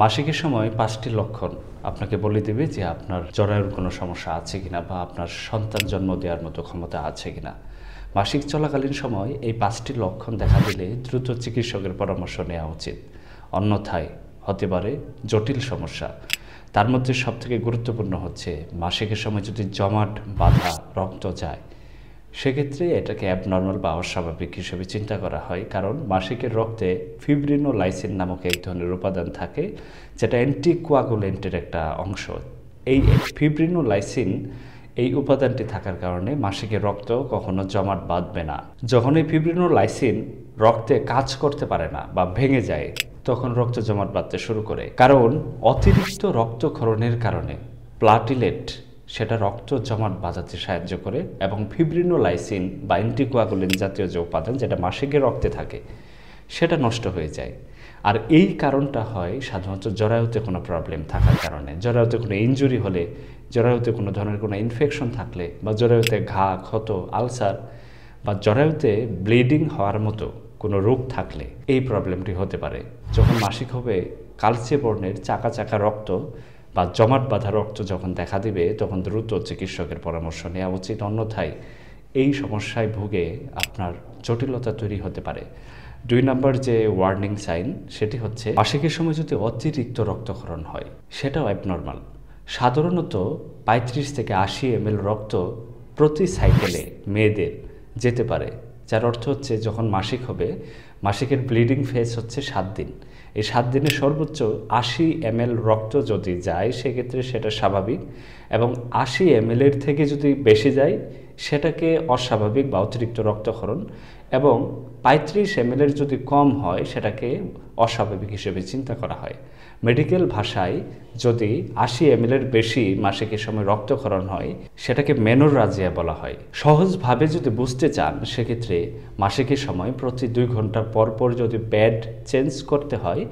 মাসিকের সময় পাঁচটি লক্ষণ আপনাকে বলে দেবে যে আপনার জরায়ুর কোনো সমস্যা আছে কিনা বা আপনার সন্তান জন্ম দেওয়ার মতো ক্ষমতা আছে কিনা মাসিক চলাকালীন সময় এই পাঁচটি লক্ষণ দেখা দিলে দ্রুত চিকিৎসকের পরামর্শ নেওয়া উচিত অন্যথায় হতে পারে জটিল সমস্যা তার মধ্যে সবথেকে গুরুত্বপূর্ণ হচ্ছে মাসিকের সময় যদি জমাট বাধা রক্ত যায় সেক্ষেত্রে এটাকে অ্যাবনর্মাল বা অস্বাভাবিক হিসেবে চিন্তা করা হয় কারণ মাসিকের রক্তে ফিব্রিনোলাইসিন নামক এক ধরনের উপাদান থাকে যেটা অ্যান্টিকোয়াগুলেন্টের একটা অংশ এই ফিব্রিনোলাইসিন এই উপাদানটি থাকার কারণে মাসিকের রক্ত কখনো জমাট বাঁধবে না যখন এই ফিব্রিনোলাইসিন রক্তে কাজ করতে পারে না বা ভেঙে যায় তখন রক্ত জমাট বাঁধতে শুরু করে কারণ অতিরিক্ত রক্তক্ষরণের কারণে প্লাটিলেট সেটা রক্ত জমাট বাজাতে সাহায্য করে এবং ফিব্রিনোলাইসিন বা অ্যান্টিকোয়াগুলিন জাতীয় যে উপাদান যেটা মাসিকে রক্তে থাকে সেটা নষ্ট হয়ে যায় আর এই কারণটা হয় সাধারণত জরায়ুতে কোনো প্রবলেম থাকার কারণে জরায়ুতে কোনো ইঞ্জুরি হলে জরায়ুতে কোনো ধরনের কোনো ইনফেকশন থাকলে বা জরায়ুতে ঘা ক্ষত আলসার বা জরায়ুতে ব্লিডিং হওয়ার মতো কোনো রোগ থাকলে এই প্রবলেমটি হতে পারে যখন মাসিক হবে কালচে বর্ণের চাকা চাকা রক্ত বা জমাট বাঁধা রক্ত যখন দেখা দিবে তখন দ্রুত চিকিৎসকের পরামর্শ নেওয়া উচিত অন্যথায় এই সমস্যায় ভুগে আপনার জটিলতা তৈরি হতে পারে দুই নম্বর যে ওয়ার্নিং সাইন সেটি হচ্ছে মাসিকের সময় যদি অতিরিক্ত রক্তক্ষরণ হয় সেটাও অ্যাবনর্মাল সাধারণত পঁয়ত্রিশ থেকে আশি এম রক্ত প্রতি সাইকেলে মেয়েদের যেতে পারে যার অর্থ হচ্ছে যখন মাসিক হবে মাসিকের ব্লিডিং ফেজ হচ্ছে সাত দিন এই সাত দিনে সর্বোচ্চ আশি এম রক্ত যদি যায় সেক্ষেত্রে সেটা স্বাভাবিক এবং আশি এম এর থেকে যদি বেশি যায় সেটাকে অস্বাভাবিক বা অতিরিক্ত রক্তক্ষরণ এবং পঁয়ত্রিশ এম যদি কম হয় সেটাকে অস্বাভাবিক হিসেবে চিন্তা করা হয় মেডিকেল ভাষায় যদি আশি এম এর বেশি মাসিকের সময় রক্তক্ষরণ হয় সেটাকে মেনোরাজিয়া বলা হয় সহজভাবে যদি বুঝতে চান সেক্ষেত্রে মাসিকের সময় প্রতি দুই ঘন্টা পরপর যদি প্যাড চেঞ্জ করতে হয়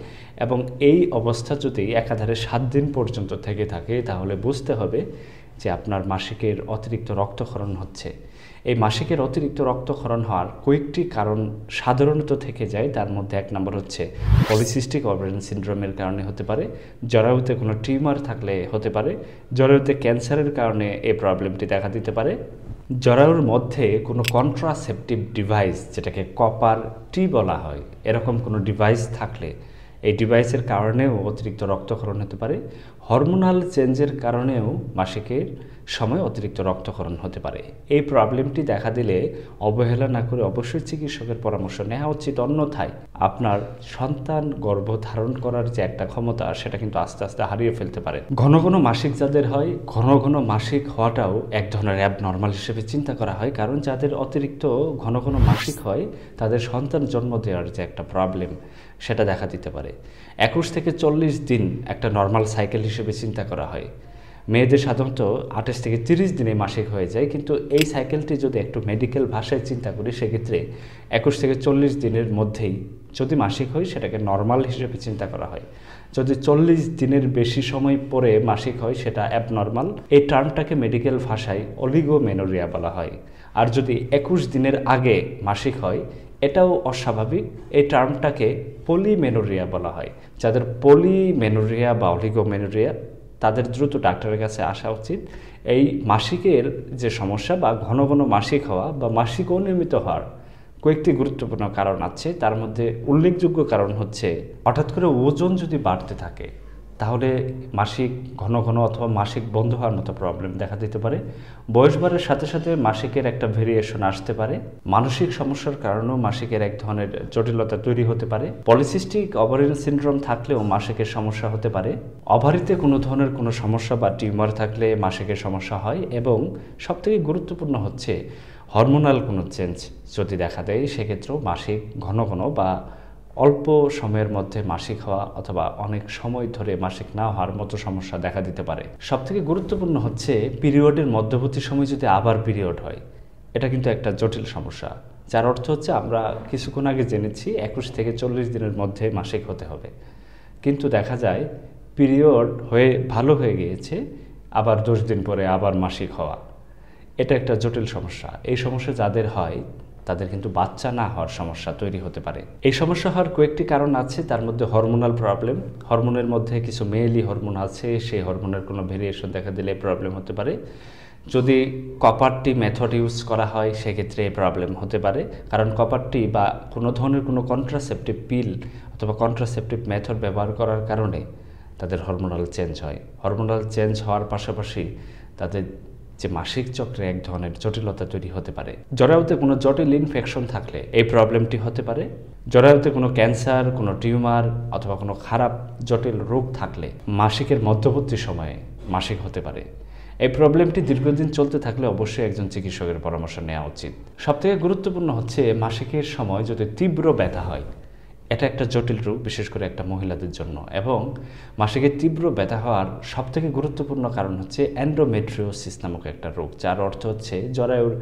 এবং এই অবস্থা যদি একাধারে সাত দিন পর্যন্ত থেকে থাকে তাহলে বুঝতে হবে যে আপনার মাসিকের অতিরিক্ত রক্তক্ষরণ হচ্ছে এই মাসিকের অতিরিক্ত রক্তক্ষরণ হওয়ার কয়েকটি কারণ সাধারণত থেকে যায় তার মধ্যে এক নম্বর হচ্ছে পলিসিস্টিক অভারিয়ান সিন্ড্রোমের কারণে হতে পারে জরায়ুতে কোনো টিউমার থাকলে হতে পারে জরায়ুতে ক্যান্সারের কারণে এই প্রবলেমটি দেখা দিতে পারে জরায়ুর মধ্যে কোনো কন্ট্রাসেপটিভ ডিভাইস যেটাকে কপার টি বলা হয় এরকম কোনো ডিভাইস থাকলে এই ডিভাইসের কারণেও অতিরিক্ত রক্তক্ষরণ হতে পারে হরমোনাল চেঞ্জের কারণেও মাসিকের সময় অতিরিক্ত রক্তক্ষরণ হতে পারে এই প্রবলেমটি দেখা দিলে অবহেলা না করে অবশ্যই চিকিৎসকের পরামর্শ নেওয়া উচিত অন্যথায় আপনার সন্তান গর্ভ ধারণ করার যে একটা ক্ষমতা সেটা কিন্তু আস্তে আস্তে হারিয়ে ফেলতে পারে ঘন ঘন মাসিক যাদের হয় ঘন ঘন মাসিক হওয়াটাও এক ধরনের নর্মাল হিসেবে চিন্তা করা হয় কারণ যাদের অতিরিক্ত ঘন ঘন মাসিক হয় তাদের সন্তান জন্ম দেওয়ার যে একটা প্রবলেম সেটা দেখা দিতে পারে একুশ থেকে চল্লিশ দিন একটা নর্মাল সাইকেল হিসেবে হিসেবে চিন্তা করা হয় মেয়েদের সাধারণত আঠাশ থেকে তিরিশ দিনে মাসিক হয়ে যায় কিন্তু এই সাইকেলটি যদি একটু মেডিকেল ভাষায় চিন্তা করি সেক্ষেত্রে একুশ থেকে চল্লিশ দিনের মধ্যেই যদি মাসিক হয় সেটাকে নর্মাল হিসেবে চিন্তা করা হয় যদি চল্লিশ দিনের বেশি সময় পরে মাসিক হয় সেটা অ্যাবনর্মাল এই টার্মটাকে মেডিকেল ভাষায় অলিগোমেনোরিয়া বলা হয় আর যদি একুশ দিনের আগে মাসিক হয় এটাও অস্বাভাবিক এই টার্মটাকে পলিমেনোরিয়া বলা হয় যাদের পলিমেনোরিয়া বা অলিগোমেনোরিয়া তাদের দ্রুত ডাক্তারের কাছে আসা উচিত এই মাসিকের যে সমস্যা বা ঘন ঘন মাসিক হওয়া বা মাসিক অনিয়মিত হওয়ার কয়েকটি গুরুত্বপূর্ণ কারণ আছে তার মধ্যে উল্লেখযোগ্য কারণ হচ্ছে হঠাৎ করে ওজন যদি বাড়তে থাকে তাহলে মাসিক ঘন ঘন অথবা মাসিক বন্ধ হওয়ার মতো প্রবলেম দেখা দিতে পারে বয়স বাড়ার সাথে সাথে মাসিকের একটা ভেরিয়েশন আসতে পারে মানসিক সমস্যার কারণেও মাসিকের এক ধরনের জটিলতা তৈরি হতে পারে পলিসিস্টিক অভারিন সিন্ড্রোম থাকলেও মাসিকের সমস্যা হতে পারে অভারিতে কোনো ধরনের কোনো সমস্যা বা টিউমার থাকলে মাসিকের সমস্যা হয় এবং সবথেকে গুরুত্বপূর্ণ হচ্ছে হরমোনাল কোনো চেঞ্জ যদি দেখা দেয় সেক্ষেত্রেও মাসিক ঘন ঘন বা অল্প সময়ের মধ্যে মাসিক হওয়া অথবা অনেক সময় ধরে মাসিক না হওয়ার মতো সমস্যা দেখা দিতে পারে সবথেকে গুরুত্বপূর্ণ হচ্ছে পিরিয়ডের মধ্যবর্তী সময় যদি আবার পিরিয়ড হয় এটা কিন্তু একটা জটিল সমস্যা যার অর্থ হচ্ছে আমরা কিছুক্ষণ আগে জেনেছি একুশ থেকে চল্লিশ দিনের মধ্যে মাসিক হতে হবে কিন্তু দেখা যায় পিরিয়ড হয়ে ভালো হয়ে গিয়েছে আবার দশ দিন পরে আবার মাসিক হওয়া এটা একটা জটিল সমস্যা এই সমস্যা যাদের হয় তাদের কিন্তু বাচ্চা না হওয়ার সমস্যা তৈরি হতে পারে এই সমস্যা হওয়ার কয়েকটি কারণ আছে তার মধ্যে হরমোনাল প্রবলেম হরমোনের মধ্যে কিছু মেয়েলি হরমোন আছে সেই হরমোনের কোনো ভেরিয়েশন দেখা দিলে প্রবলেম হতে পারে যদি কপারটি মেথড ইউজ করা হয় সেক্ষেত্রে প্রবলেম হতে পারে কারণ কপারটি বা কোনো ধরনের কোনো কন্ট্রাসেপটিভ পিল অথবা কন্ট্রাসেপটিভ মেথড ব্যবহার করার কারণে তাদের হরমোনাল চেঞ্জ হয় হরমোনাল চেঞ্জ হওয়ার পাশাপাশি তাদের যে মাসিক চক্রে এক ধরনের জটিলতা তৈরি হতে পারে জরায়ুতে কোনো জটিল ইনফেকশন থাকলে এই প্রবলেমটি হতে পারে জরায়ুতে কোনো ক্যান্সার কোনো টিউমার অথবা কোনো খারাপ জটিল রোগ থাকলে মাসিকের মধ্যবর্তী সময়ে মাসিক হতে পারে এই প্রবলেমটি দীর্ঘদিন চলতে থাকলে অবশ্যই একজন চিকিৎসকের পরামর্শ নেওয়া উচিত সবথেকে গুরুত্বপূর্ণ হচ্ছে মাসিকের সময় যদি তীব্র ব্যথা হয় এটা একটা জটিল রোগ বিশেষ করে একটা মহিলাদের জন্য এবং মাসিকে তীব্র ব্যথা হওয়ার সবথেকে গুরুত্বপূর্ণ কারণ হচ্ছে অ্যান্ড্রোমেট্রিওসিস নামক একটা রোগ যার অর্থ হচ্ছে জরায়ুর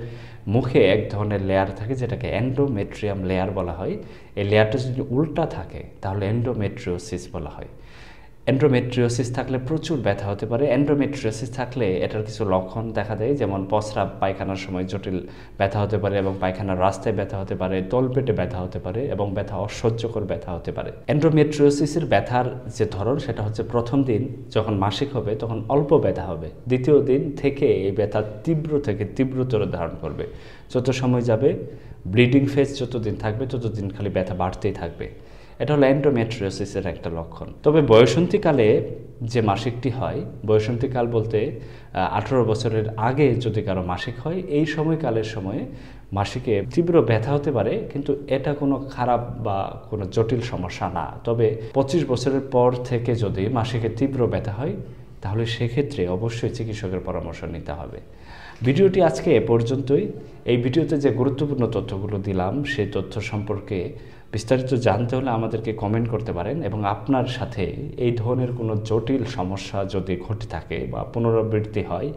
মুখে এক ধরনের লেয়ার থাকে যেটাকে অ্যান্ড্রোমেট্রিয়াম লেয়ার বলা হয় এই লেয়ারটা যদি উল্টা থাকে তাহলে অ্যান্ড্রোমেট্রিওসিস বলা হয় অ্যান্ড্রোমেট্রিওসিস থাকলে প্রচুর ব্যথা হতে পারে অ্যান্ড্রোমেট্রিওসিস থাকলে এটার কিছু লক্ষণ দেখা দেয় যেমন পসরাব পায়খানার সময় জটিল ব্যথা হতে পারে এবং পায়খানার রাস্তায় ব্যথা হতে পারে তলপেটে ব্যথা হতে পারে এবং ব্যথা অসহ্যকর ব্যথা হতে পারে অ্যান্ড্রোমেট্রিওসিসের ব্যথার যে ধরন সেটা হচ্ছে প্রথম দিন যখন মাসিক হবে তখন অল্প ব্যথা হবে দ্বিতীয় দিন থেকে এই ব্যথা তীব্র থেকে তীব্রতর ধারণ করবে যত সময় যাবে ব্লিডিং ফেজ যতদিন থাকবে ততদিন খালি ব্যথা বাড়তেই থাকবে এটা হলো অ্যান্ড্রোমেট্রিওসিসের একটা লক্ষণ তবে বয়সন্তীকালে যে মাসিকটি হয় বয়সন্তীকাল বলতে আঠেরো বছরের আগে যদি কারো মাসিক হয় এই সময়কালের সময়ে মাসিকে তীব্র ব্যথা হতে পারে কিন্তু এটা কোনো খারাপ বা কোনো জটিল সমস্যা না তবে ২৫ বছরের পর থেকে যদি মাসিকে তীব্র ব্যথা হয় তাহলে সেক্ষেত্রে অবশ্যই চিকিৎসকের পরামর্শ নিতে হবে ভিডিওটি আজকে এ পর্যন্তই এই ভিডিওতে যে গুরুত্বপূর্ণ তথ্যগুলো দিলাম সেই তথ্য সম্পর্কে বিস্তারিত জানতে হলে আমাদেরকে কমেন্ট করতে পারেন এবং আপনার সাথে এই ধরনের কোনো জটিল সমস্যা যদি ঘটে থাকে বা পুনরাবৃত্তি হয়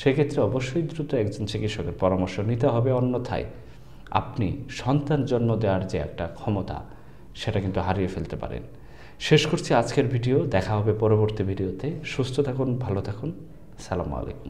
সেক্ষেত্রে অবশ্যই দ্রুত একজন চিকিৎসকের পরামর্শ নিতে হবে অন্যথায় আপনি সন্তান জন্ম দেওয়ার যে একটা ক্ষমতা সেটা কিন্তু হারিয়ে ফেলতে পারেন শেষ করছি আজকের ভিডিও দেখা হবে পরবর্তী ভিডিওতে সুস্থ থাকুন ভালো থাকুন সালামু আলাইকুম